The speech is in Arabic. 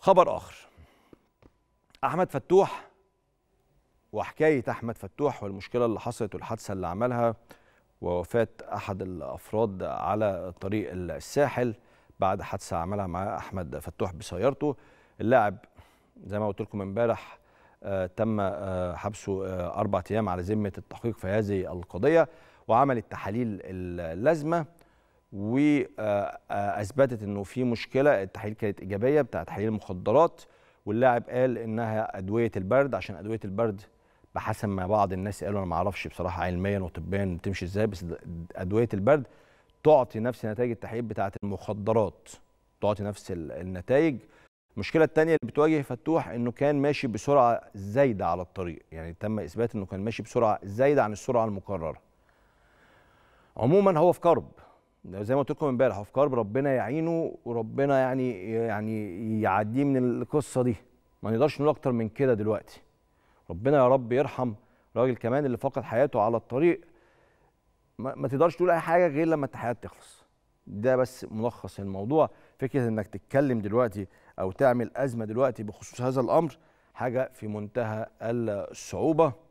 خبر آخر أحمد فتوح وحكاية أحمد فتوح والمشكلة اللي حصلت والحادثة اللي عملها ووفاة أحد الأفراد على طريق الساحل بعد حادثة عملها مع أحمد فتوح بسيارته اللاعب زي ما قلت لكم امبارح آه، تم آه، حبسه آه، أربع أيام على ذمة التحقيق في هذه القضية وعمل التحاليل اللازمة واثبتت انه في مشكله التحاليل كانت ايجابيه بتاع تحاليل المخدرات واللاعب قال انها ادويه البرد عشان ادويه البرد بحسب ما بعض الناس قالوا انا ما اعرفش بصراحه علميا وطبيا بتمشي ازاي بس ادويه البرد تعطي نفس نتائج التحاليل بتاعه المخدرات تعطي نفس النتائج المشكله الثانيه اللي بتواجه فتوح انه كان ماشي بسرعه زايده على الطريق يعني تم اثبات انه كان ماشي بسرعه زايده عن السرعه المقرره عموما هو في كرب زي ما قلت لكم امبارح افكار ربنا يعينه وربنا يعني يعني يعديه من القصه دي ما نقدرش نقول اكتر من كده دلوقتي ربنا يا رب يرحم راجل كمان اللي فقد حياته على الطريق ما, ما تقدرش تقول اي حاجه غير لما التحيات تخلص ده بس ملخص الموضوع فكره انك تتكلم دلوقتي او تعمل ازمه دلوقتي بخصوص هذا الامر حاجه في منتهى الصعوبه